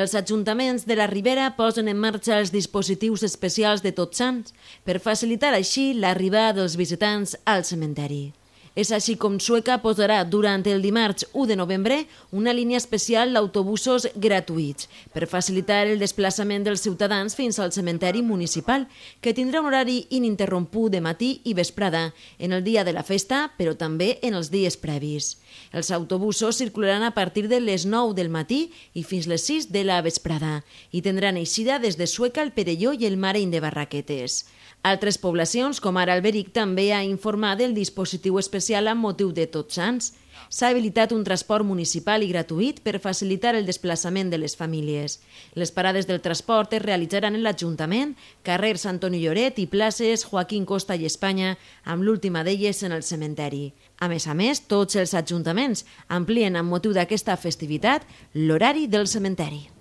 Els ajuntaments de la Ribera posen en marxa els dispositius especials de Tots Sants per facilitar així l'arribada dels visitants al cementeri. És així com Sueca posarà durant el dimarts 1 de novembre una línia especial d'autobusos gratuïts per facilitar el desplaçament dels ciutadans fins al cementeri municipal, que tindrà un horari ininterromput de matí i vesprada, en el dia de la festa, però també en els dies previs. Els autobusos circularan a partir de les 9 del matí i fins les 6 de la vesprada i tindran eixida des de Sueca, el Perelló i el Mareny de Barraquetes. Altres poblacions, com ara Alberic, també ha informat del dispositiu especial especial amb motiu de Tots Sants. S'ha habilitat un transport municipal i gratuït per facilitar el desplaçament de les famílies. Les parades del transport es realitzaran en l'Ajuntament, carrers Antoni Lloret i places Joaquín Costa i Espanya, amb l'última d'elles en el cementeri. A més a més, tots els ajuntaments amplien amb motiu d'aquesta festivitat l'horari del cementeri.